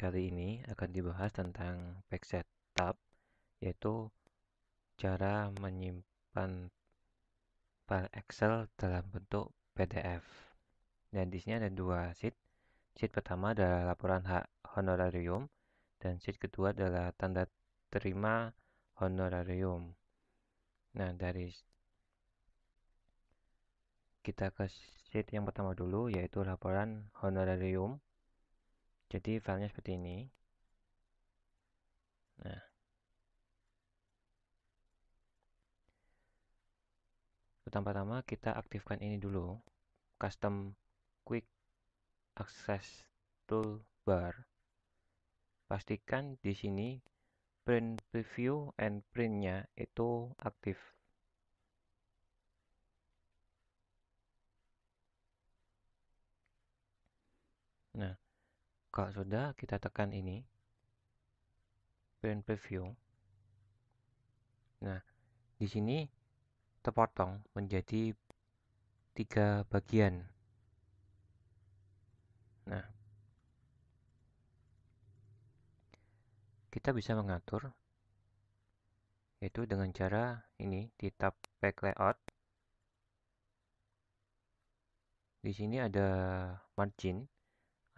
kali ini akan dibahas tentang pack setup, yaitu cara menyimpan file Excel dalam bentuk PDF. Dan di sini ada dua sheet. Sheet pertama adalah laporan hak honorarium, dan sheet kedua adalah tanda terima honorarium. Nah, dari kita ke sheet yang pertama dulu, yaitu laporan honorarium jadi filenya seperti ini nah pertama-tama kita aktifkan ini dulu custom quick access toolbar pastikan di sini print preview and printnya itu aktif nah kalau sudah, kita tekan ini. Print preview. Nah, di sini terpotong menjadi tiga bagian. Nah, kita bisa mengatur yaitu dengan cara ini di tab pack layout. Di sini ada margin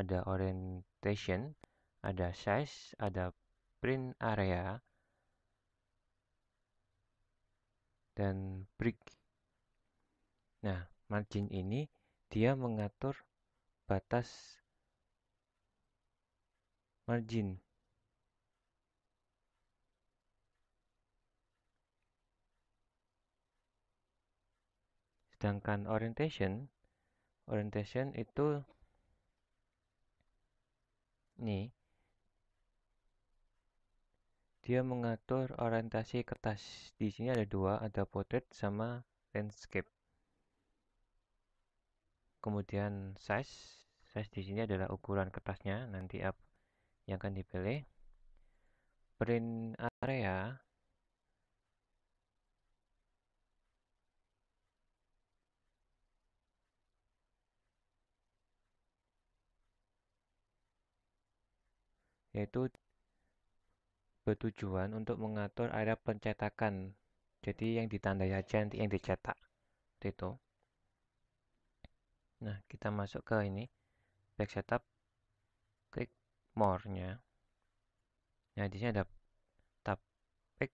ada orientation, ada size, ada print area, dan brick. Nah, margin ini dia mengatur batas margin. Sedangkan orientation, orientation itu nih dia mengatur orientasi kertas. Di sini ada dua, ada portrait sama landscape. Kemudian size, size di sini adalah ukuran kertasnya nanti up yang akan dipilih. Print area yaitu bertujuan untuk mengatur area pencetakan jadi yang ditandai aja nanti yang dicetak Seperti itu nah kita masuk ke ini back setup klik more nya nah di sini ada tab back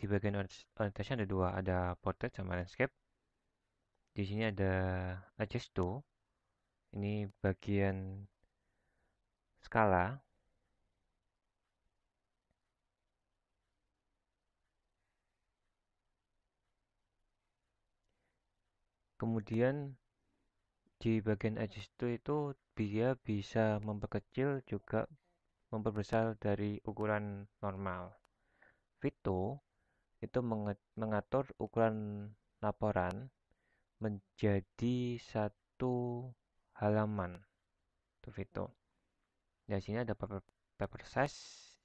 di bagian orientation ada dua ada portrait sama landscape di sini ada adjust to ini bagian skala kemudian di bagian adjust itu dia bisa memperkecil juga memperbesar dari ukuran normal Vito itu mengatur ukuran laporan menjadi satu halaman itu Vito di sini ada paper, paper size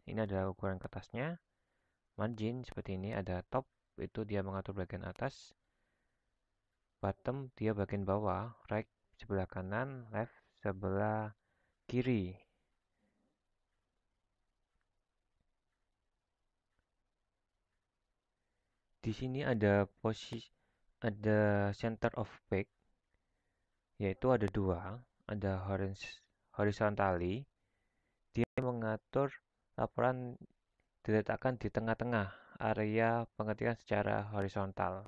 ini adalah ukuran kertasnya margin seperti ini ada top itu dia mengatur bagian atas bottom dia bagian bawah, right sebelah kanan, left sebelah kiri. Di sini ada posisi ada center of back yaitu ada dua, ada horizontally dia mengatur laporan diletakkan di tengah-tengah area pengetikan secara horizontal.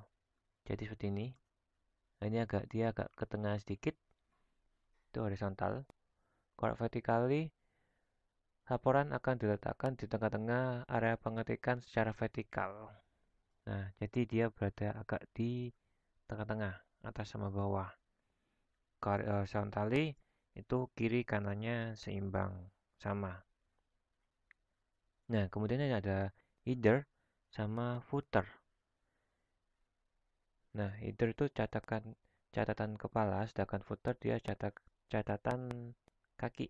Jadi seperti ini ini agak dia agak ke tengah sedikit itu horizontal kalau vertikali laporan akan diletakkan di tengah-tengah area pengetikan secara vertikal nah jadi dia berada agak di tengah-tengah atas sama bawah kalau horizontali itu kiri kanannya seimbang sama nah kemudian ada header sama footer Nah, header itu catatan catatan kepala, sedangkan footer dia catat catatan kaki.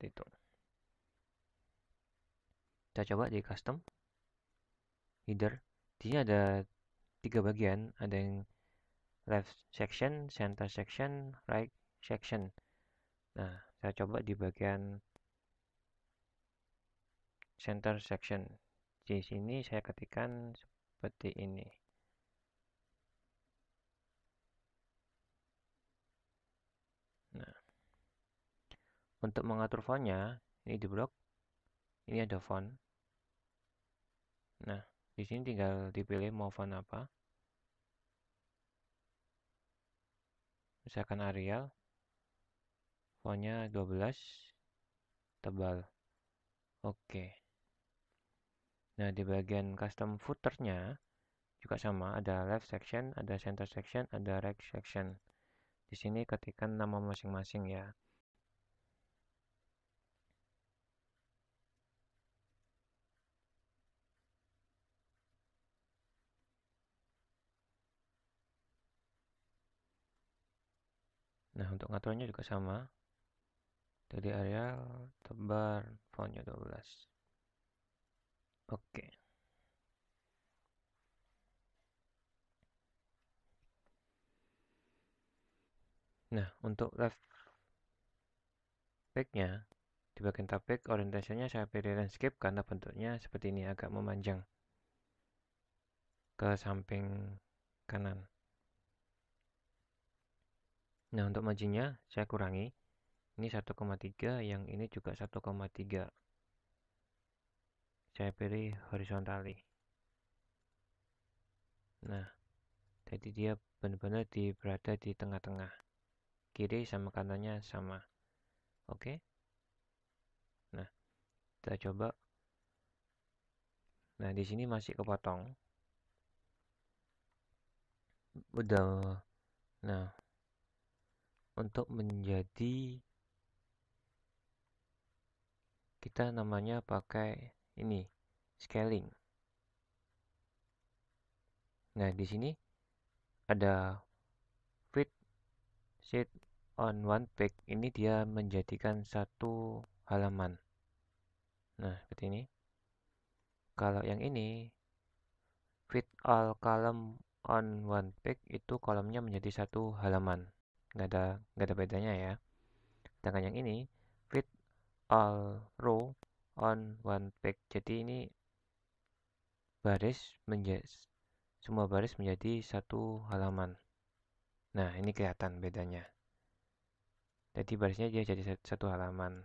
Itu. Kita coba di custom header. Di sini ada tiga bagian, ada yang left section, center section, right section. Nah, saya coba di bagian center section. Di sini saya ketikkan seperti ini. Untuk mengatur fontnya, ini di blok, ini ada font. Nah, di sini tinggal dipilih mau font apa. Misalkan Arial, fontnya 12, tebal. Oke. Nah, di bagian custom footernya, juga sama ada left section, ada center section, ada right section. Di sini ketikkan nama masing-masing ya. Nah, untuk ngaturnya juga sama. jadi areal, tebar, fontnya 12. Oke. Okay. Nah, untuk left back-nya di bagian tab orientasinya saya pilih landscape karena bentuknya seperti ini, agak memanjang ke samping kanan. Nah, untuk majunya saya kurangi. Ini 1,3, yang ini juga 1,3. Saya pilih horizontal. Nah, jadi dia benar-benar di, berada di tengah-tengah. Kiri sama kanannya sama. Oke. Nah, kita coba. Nah, di sini masih kepotong. Udah. Nah, untuk menjadi kita namanya pakai ini scaling. Nah, di sini ada fit sheet on one page. Ini dia menjadikan satu halaman. Nah, seperti ini. Kalau yang ini fit all column on one page itu kolomnya menjadi satu halaman nggak ada nggak ada bedanya ya sedangkan yang ini fit all row on one page jadi ini baris menjadi semua baris menjadi satu halaman nah ini kelihatan bedanya jadi barisnya dia jadi satu halaman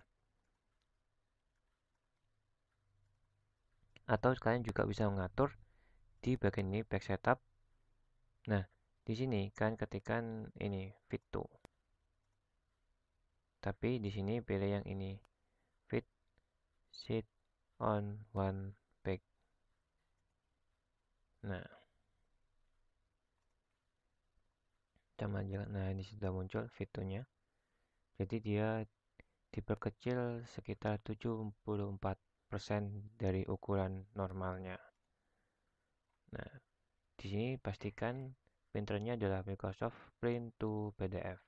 atau kalian juga bisa mengatur di bagian ini back setup nah di sini kan ketikan ini fit to tapi di sini pilih yang ini fit sit on one peg nah cuma jalan nah ini sudah muncul fit to nya jadi dia diperkecil sekitar 74% dari ukuran normalnya nah di sini pastikan Printernya adalah Microsoft Print to PDF.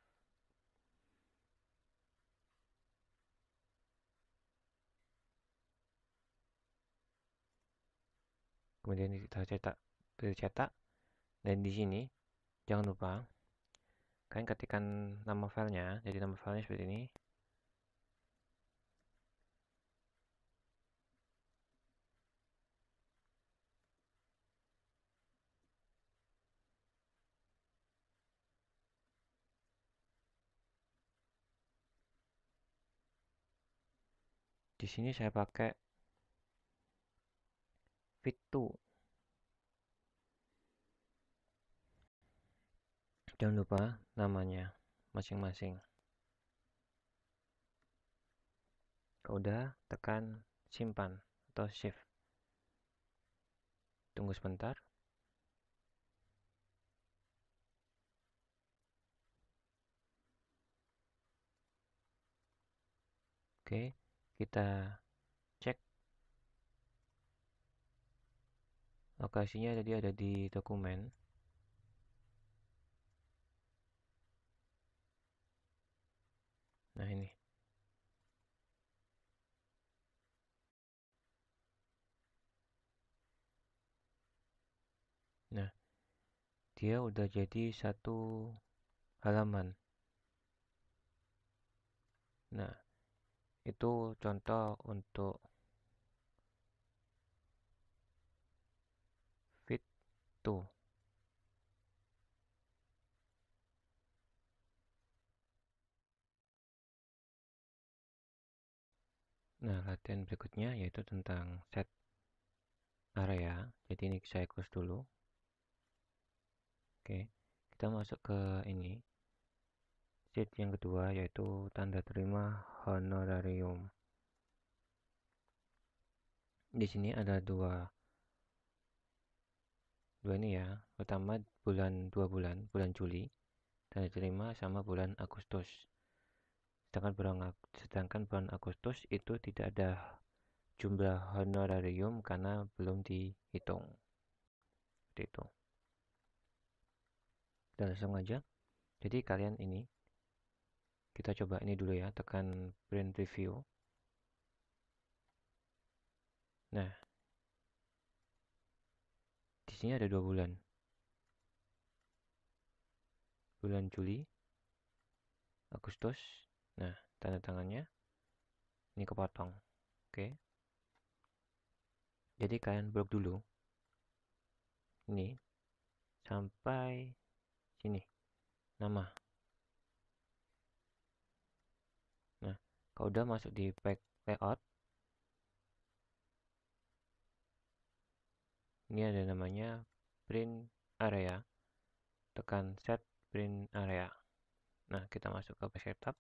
Kemudian kita cetak, cetak. Dan di sini jangan lupa kalian ketikkan nama filenya, jadi nama filenya seperti ini. sini saya pakai fit 2 jangan lupa namanya masing-masing kalau udah tekan simpan atau shift tunggu sebentar oke okay kita cek lokasinya tadi ada di dokumen nah ini nah dia udah jadi satu halaman nah itu contoh untuk fit to Nah, latihan berikutnya yaitu tentang set area. Jadi ini saya close dulu. Oke, kita masuk ke ini Sheet yang kedua yaitu tanda terima honorarium. Di sini ada dua dua ini ya. Pertama bulan dua bulan, bulan Juli tanda terima sama bulan Agustus. Sedangkan bulan sedangkan bulan Agustus itu tidak ada jumlah honorarium karena belum dihitung. itu. Dan langsung aja. Jadi kalian ini kita coba ini dulu ya tekan print preview nah di sini ada dua bulan bulan Juli Agustus nah tanda tangannya ini kepotong oke jadi kalian blok dulu ini sampai sini nama kalau udah masuk di pack layout ini ada namanya print area tekan set print area nah kita masuk ke setup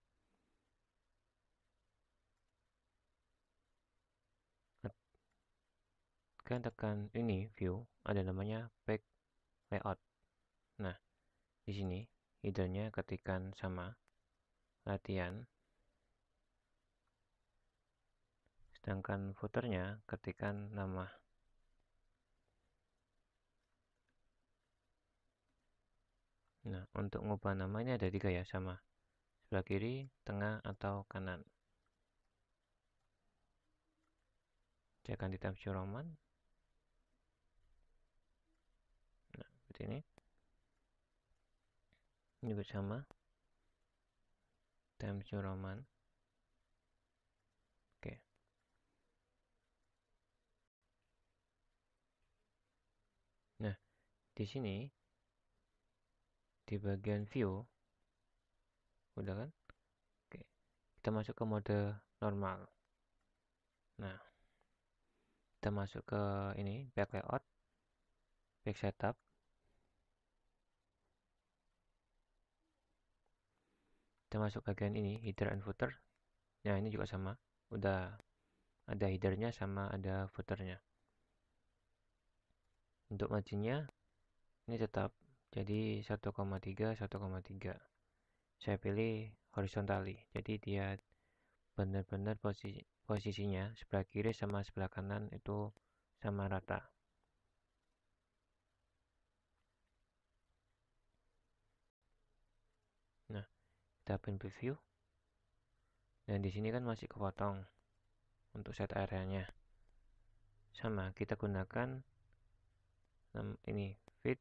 kalian tekan ini view ada namanya pack layout nah di sini idenya ketikan sama latihan Sedangkan footernya ketikan nama. Nah, untuk mengubah namanya ada tiga ya, sama. Sebelah kiri, tengah, atau kanan. Saya akan di tab Roman. Nah, seperti ini. Ini juga sama. Tab Roman. di sini di bagian view udah kan oke kita masuk ke mode normal nah kita masuk ke ini back layout back setup kita masuk ke bagian ini header and footer nah ini juga sama udah ada headernya sama ada footernya untuk marginnya ini tetap jadi 1,3 1,3 saya pilih horizontally jadi dia benar-benar posisi posisinya sebelah kiri sama sebelah kanan itu sama rata nah kita open preview dan di sini kan masih kepotong untuk set areanya sama kita gunakan ini fit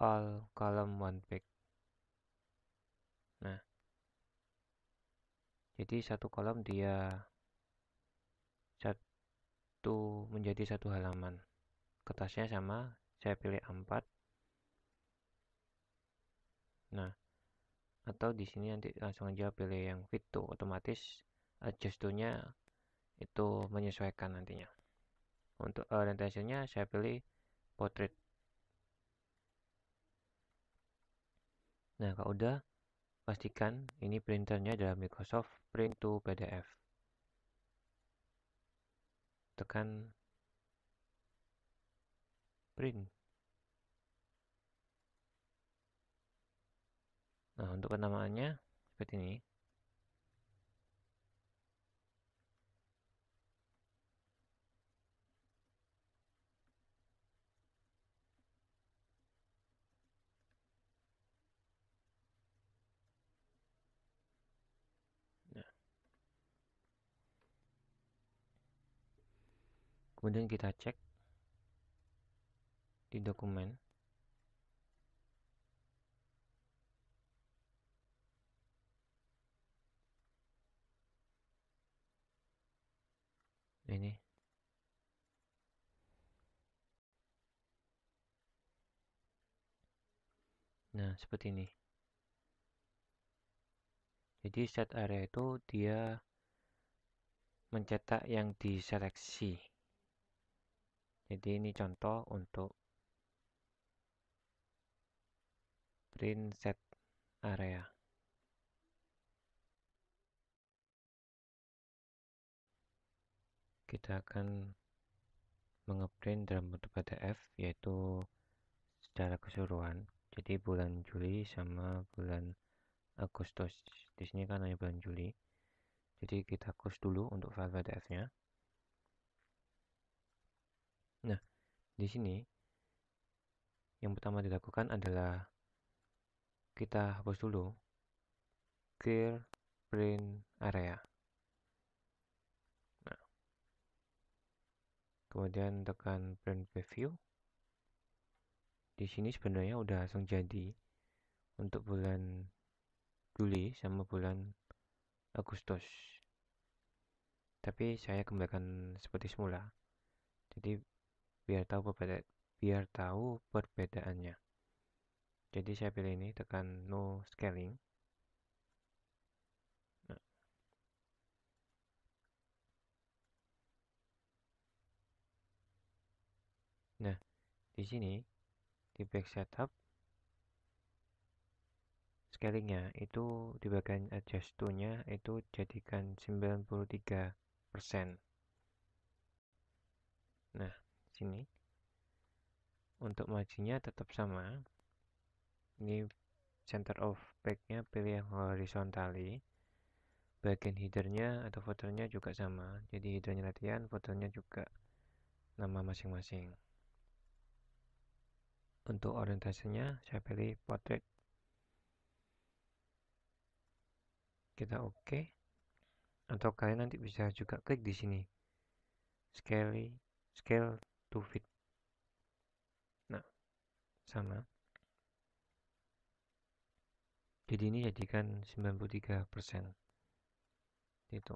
all column one pack nah jadi satu kolom dia satu menjadi satu halaman kertasnya sama saya pilih A4 nah atau di sini nanti langsung aja pilih yang fit to otomatis adjust nya itu menyesuaikan nantinya untuk orientasinya saya pilih portrait Nah, kalau udah, pastikan ini printernya adalah Microsoft Print to PDF. Tekan Print. Nah, untuk penamaannya seperti ini. kemudian kita cek di dokumen ini nah seperti ini jadi set area itu dia mencetak yang diseleksi jadi ini contoh untuk print set area. Kita akan mengeprint dalam bentuk PDF yaitu secara keseluruhan. Jadi bulan Juli sama bulan Agustus. Di sini kan hanya bulan Juli. Jadi kita close dulu untuk file PDF-nya. Di sini, yang pertama dilakukan adalah kita hapus dulu clear print area. Nah. Kemudian tekan print preview. Di sini sebenarnya udah langsung jadi untuk bulan Juli sama bulan Agustus. Tapi saya kembalikan seperti semula. Jadi biar tahu perbeda biar tahu perbedaannya. Jadi saya pilih ini, tekan no scaling. Nah. di sini di back setup scalingnya itu di bagian adjust to nya itu jadikan 93% nah sini untuk majunya tetap sama ini center of packnya pilih yang horizontally bagian headernya atau footernya juga sama jadi headernya latihan footernya juga nama masing-masing untuk orientasinya saya pilih portrait kita oke okay. atau kalian nanti bisa juga klik di sini scale scale to fit nah sama jadi ini jadikan 93% itu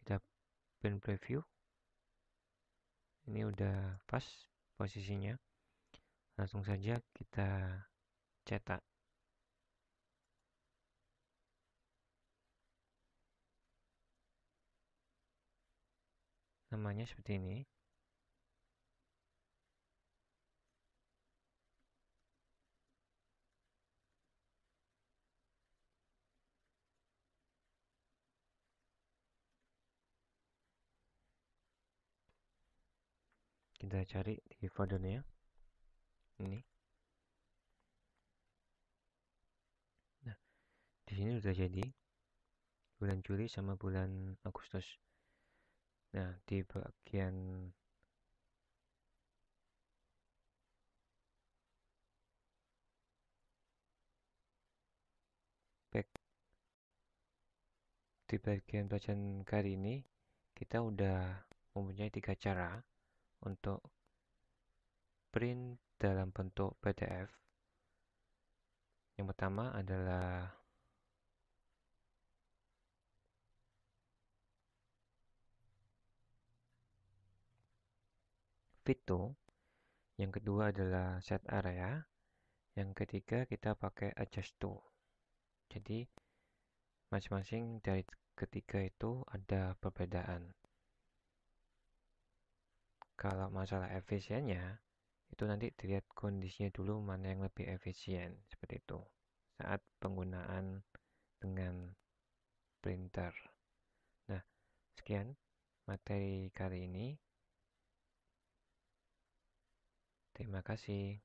kita pin preview ini udah pas posisinya langsung saja kita cetak namanya seperti ini kita cari di foldernya ini nah di sini sudah jadi bulan Juli sama bulan Agustus Nah, di bagian back di bagian pelajaran kali ini kita udah mempunyai tiga cara untuk print dalam bentuk PDF. Yang pertama adalah pintu. Yang kedua adalah set area. Yang ketiga kita pakai adjust to. Jadi masing-masing dari ketiga itu ada perbedaan. Kalau masalah efisiennya, itu nanti dilihat kondisinya dulu mana yang lebih efisien seperti itu saat penggunaan dengan printer. Nah, sekian materi kali ini. Terima kasih.